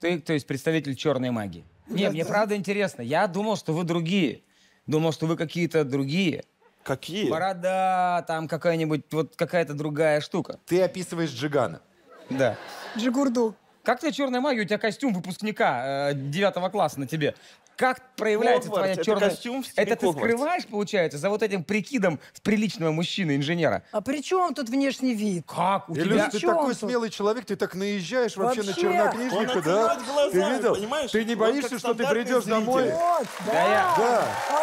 Ты, то есть, представитель черной магии. Не, мне правда интересно. Я думал, что вы другие. Думал, что вы какие-то другие. Какие? Борода, там какая-нибудь, вот какая-то другая штука. Ты описываешь Джигана. Да. Джигурду. Как тебе черная магия? У тебя костюм выпускника э, девятого э, класса на тебе. Как проявляется Хогвартс, твоя черная... Это костюм в Это ты скрываешь, получается, за вот этим прикидом в приличного мужчины-инженера? А при чем тут внешний вид? Как? У Илюш, тебя... ты такой тут? смелый человек, ты так наезжаешь вообще, вообще на чернокнижника, да? Глазами, ты видел? Понимаешь? Ты не боишься, что ты придешь зритель. домой? Вот, да. да. да.